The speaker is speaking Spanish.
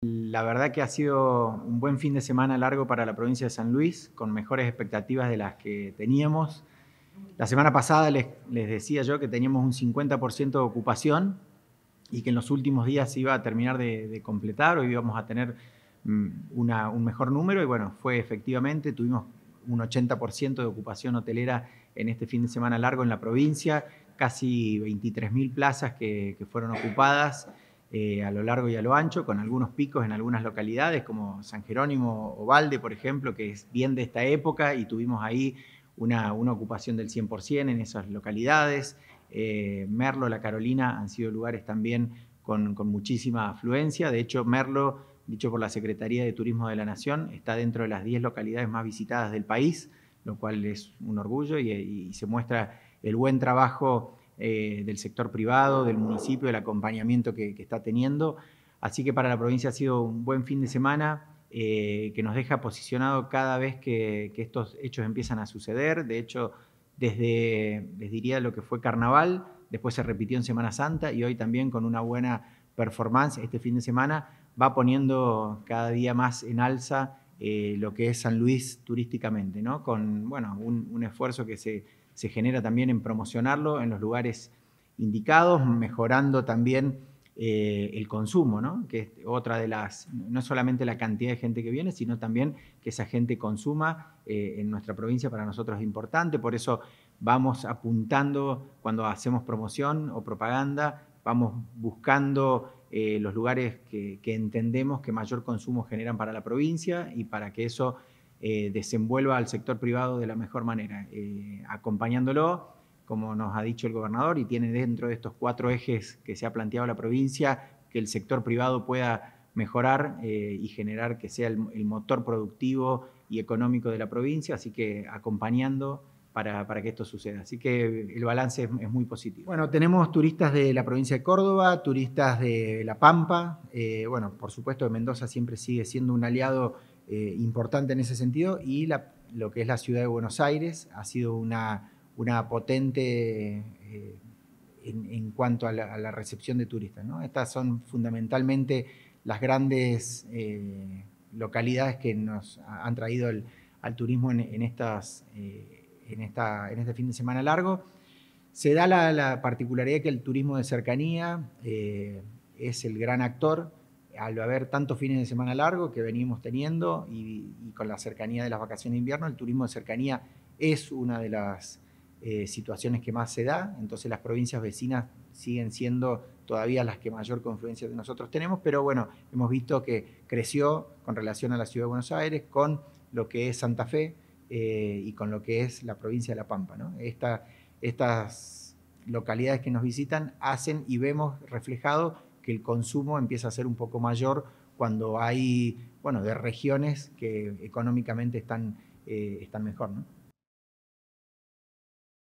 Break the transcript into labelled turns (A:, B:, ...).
A: La verdad que ha sido un buen fin de semana largo para la provincia de San Luis, con mejores expectativas de las que teníamos. La semana pasada les, decía yo que teníamos un 50% de ocupación y que en los últimos días se iba a terminar de, completar o íbamos a tener mm, un mejor número y bueno, fue efectivamente, tuvimos un 80% de ocupación hotelera en este fin de semana largo en la provincia, casi 23.000 plazas que fueron ocupadas. Eh, a lo largo y a lo ancho, con algunos picos en algunas localidades, como San Jerónimo o Valde, por ejemplo, que es bien de esta época y tuvimos ahí una, ocupación del 100% en esas localidades. Eh, Merlo, La Carolina han sido lugares también con, muchísima afluencia. De hecho, Merlo, dicho por la Secretaría de Turismo de la Nación, está dentro de las 10 localidades más visitadas del país, lo cual es un orgullo y, y se muestra el buen trabajo eh, del sector privado, del municipio, del acompañamiento que, está teniendo. Así que para la provincia ha sido un buen fin de semana eh, que nos deja posicionado cada vez que, que, estos hechos empiezan a suceder. De hecho, desde, les diría lo que fue carnaval, después se repitió en Semana Santa y hoy también con una buena performance este fin de semana va poniendo cada día más en alza eh, lo que es San Luis turísticamente, ¿no? con un, esfuerzo que se, genera también en promocionarlo en los lugares indicados, mejorando también eh, el consumo, ¿no? que es otra de las, no solamente la cantidad de gente que viene, sino también que esa gente consuma eh, en nuestra provincia para nosotros es importante, por eso vamos apuntando cuando hacemos promoción o propaganda, vamos buscando eh, los lugares que, entendemos que mayor consumo generan para la provincia y para que eso eh, desenvuelva al sector privado de la mejor manera, eh, acompañándolo, como nos ha dicho el gobernador, y tiene dentro de estos cuatro ejes que se ha planteado la provincia, que el sector privado pueda mejorar y generar que sea el motor productivo y económico de la provincia, así que acompañando para, que esto suceda. Así que el balance es, muy positivo. Bueno, tenemos turistas de la provincia de Córdoba, turistas de La Pampa, eh, bueno, por supuesto Mendoza siempre sigue siendo un aliado eh, importante en ese sentido y lo que es la ciudad de Buenos Aires ha sido una, potente... Eh, en, cuanto a la, recepción de turistas. ¿no? Estas son fundamentalmente las grandes localidades que nos han traído al turismo en, estas, en, esta, en este fin de semana largo. Se da la, particularidad que el turismo de cercanía eh, es el gran actor al haber tantos fines de semana largo que venimos teniendo y, con la cercanía de las vacaciones de invierno, el turismo de cercanía es una de las eh, situaciones que más se da, entonces las provincias vecinas siguen siendo todavía las que mayor confluencia de nosotros tenemos, pero bueno, hemos visto que creció con relación a la ciudad de Buenos Aires, con lo que es Santa Fe, eh, y con lo que es la provincia de La Pampa. estas localidades que nos visitan hacen y vemos reflejado que el consumo empieza a ser un poco mayor cuando hay, bueno, de regiones que económicamente están, eh, mejor.